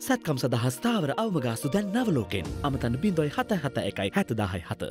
සැත්කම් සදහස්ථාවර අවමගාස්තු දැන් නවලෝකෙන් අමතන්න බින්දොයි හත හත එකයි හැතදාහයි හත.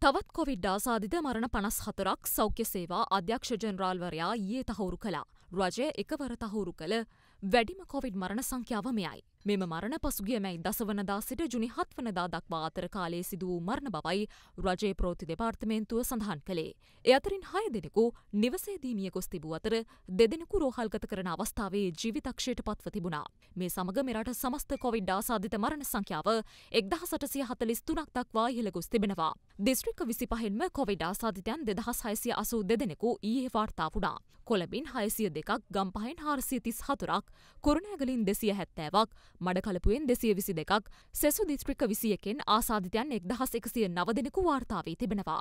තවත් කොවිඩ් ආසාධිත මරණ පනස් හතරක් සෞඛ්‍ය සේවා අධ්‍යක්ෂ ජනරාල්වරයා ඊයේ තහවුරු කලා රජය එකවර තහවුරු කළ වැඩිම කොවිඩ් මරණ සංඛ්‍යාව මෙයයි. මෙම මරණ පසුගිය මැයි දසවනදා සිට ජුනි හත්වනදා දක්වා අතර කාලයේ සිදු වූ මරණ බවයි රජයේ ප්‍රෝති දෙපාර්තමේන්තුව සඳහන් කළේ. එ අතරින් හය දෙනෙකු නිවසේදී මිය ගොස් තිබූ අතර දෙදෙනෙකු රෝහල්ගත කරන අවස්ථාවේ ජීවිතක්ෂයට පත්ව තිබුණා. මේ සමග මෙරට සමස්ත කොවිඩ් ආසාධිත මරණ සංඛ්‍යාව එක්දහසටසිය හතලිස් තුනක් දක්වා ඉහළ ගොස් තිබෙනවා. දිස්ත්‍රික්ක විසි පහෙන්ම කොවිඩ් ආසාධිතයන් දෙදහස් හයසිය අසූ දෙදෙනෙකු ඊයේ වාර්තා වුණා. කොළඹින් හයසිය දෙකක් ගම්පහෙන් හාරසිය තිස් හතුරක් කුරුණෑගලින් දෙසිය හැත්තෑවක් මඩකලපුෙන් දෙසිය විසි දෙකක් සෙසු දිස්ත්‍රික විසියකෙන් ආසාධිතයන් එක්දහස් එකසිය නව දෙනෙකු වාර්තාවේ තිබෙනවා.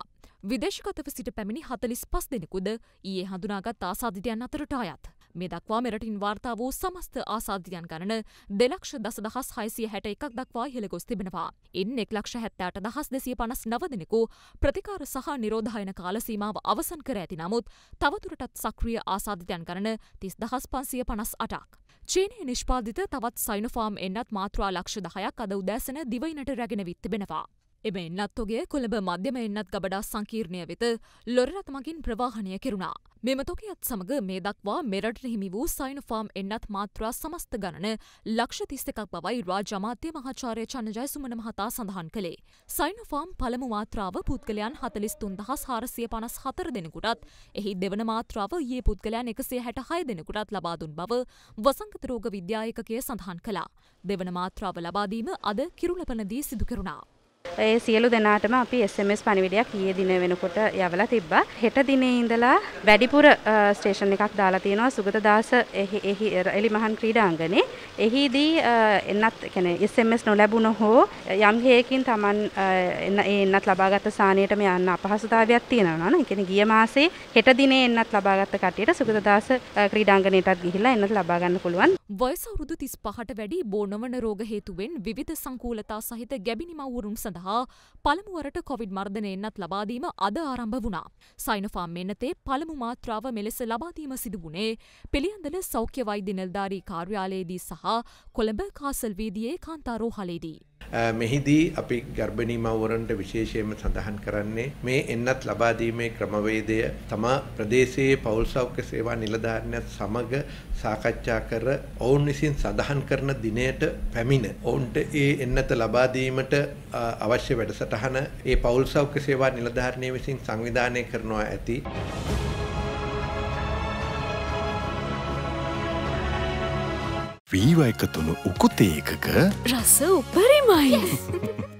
විදේශකතව සිට පැමිණි හතලිස් පස් දෙනෙකුද ඒ හඳුනාගත් ආසාධිතයන් අතරට අයත්. මේ දක්වා මෙරටින් වාර්තා වූ සමස්ත ආසාධ්‍යයන් ගණන දෙලක්ෂ දසදහස් හයිසිය හැට එකක් දක්වා හෙළගොස් තිබෙනවා. ඉන් එක් ලක්ෂ හැත්තෑට දහස් දෙසිය පනස් නවදෙනෙකු ප්‍රතිකාර සහ නිරෝධායන කාලසීමාව අවසන් කර ඇති නමුත් තවතුරටත් සක්‍රිය ආසාධිතයන් ගණන තිස් දහස් පන්සිය පනස් අටක්. චීනය නිෂ්පාධිත තවත් සයිනෆාම් එන්නත් මාත්‍රා ලක්ෂ දහයක් අද උදෑසන දිවයිනට රැගෙන විත් තිබෙනවා. එම එන්නත්තුගේ කොළඹ මධ්‍යම එන්නත් ගබඩා සංකීර්ණය වෙත ලොරරත් මගින් ප්‍රවාහණය කෙරුණා. මෙම තොකයත් සමඟ මේ දක්වා මෙරට හිමි වූ සයින ෆාම් එන්නත් මාත්‍රා සමස්ත ගණන ලක්ෂ තිස්සකක් බවයි රාජමාත්‍ය මහාචාරය චන්නජයසුමන මහතා සඳහන් කළේ. සයිනෆාම් පළමු මාත්‍රාව පුද්ගලයන් හතලිස් තුන්දහස් හාරසිය පනස් හතර දෙනෙකුටත් එහි දෙවන මාත්‍රාව ඒ පුද්ගලයන් එකසේ හැට හය දෙනෙකුටත් ලබාදුන් බව වසංගත රෝග විද්‍යායකගේ සඳහන් කලා. දෙවන මාත්‍රාව ලබාදීම අද කිරුලපනදී සිදු කරුණා. ඒ සියලු දෙනාටම අපි SMS පණිවිඩයක් ඊයේ දින වෙනකොට යවලා තිබ්බා. හෙට දිනේ ඉඳලා වැඩිපුර ස්ටේෂන් එකක් දාලා තියෙනවා සුගත දාස එහි එලිමහන් ක්‍රීඩාංගනේ. එහිදී එන්නත් කියන්නේ SMS නොලැබුණ හෝ යම් හේකින් Taman එන්නත් ලබාගත් සානියටම යන්න අපහසුතාවයක් තියෙනවා නේද? ඒ කියන්නේ ගිය මාසේ හෙට දිනේ එන්නත් ලබාගත් කට්ටියට සුගත දාස ක්‍රීඩාංගණයටත් ගිහිල්ලා එන්නත් ලබා ගන්න පුළුවන්. වයස අවුරුදු 35ට වැඩි බෝ නොවන රෝග හේතුවෙන් විවිධ සංකූලතා සහිත ගැබිනි මව්වරුන් සඳහා හා පළමුුවරට කොවිඩ් මර්ධනය එන්නත් ලබාදීම අද ආරම්භ වුණා. සයිනෆාම් මෙන්නතේ පළමු මාත්‍රාව මෙලෙස ලබාදීම සිදුවුණේ පිළියඳල සෞඛ්‍යවයිදි නිල්ධාරී කාර්යාලයේදී සහ කොළඹ කාසල්වීදියේ කාන්තාරෝ හලේදී. මෙහිදී අපි ගර්භණී මව්වරන්ට විශේෂයෙන්ම සඳහන් කරන්නේ මේ එන්නත් ලබා දීමේ ක්‍රමවේදය තම ප්‍රදේශයේ පෞල් සෞඛ්‍ය සේවා නිලධාරිනියත් සමග සාකච්ඡා කර ඔවුන් විසින් සඳහන් කරන දිනයට පැමිණ ඔවුන්ට ඒ එන්නත ලබා දීමට අවශ්‍ය වැඩසටහන ඒ පෞල් සෞඛ්‍ය සේවා නිලධාරිනිය විසින් සංවිධානය කරනවා ඇති. වීව එකතුණු උකුතේකක රස උපරිමයි!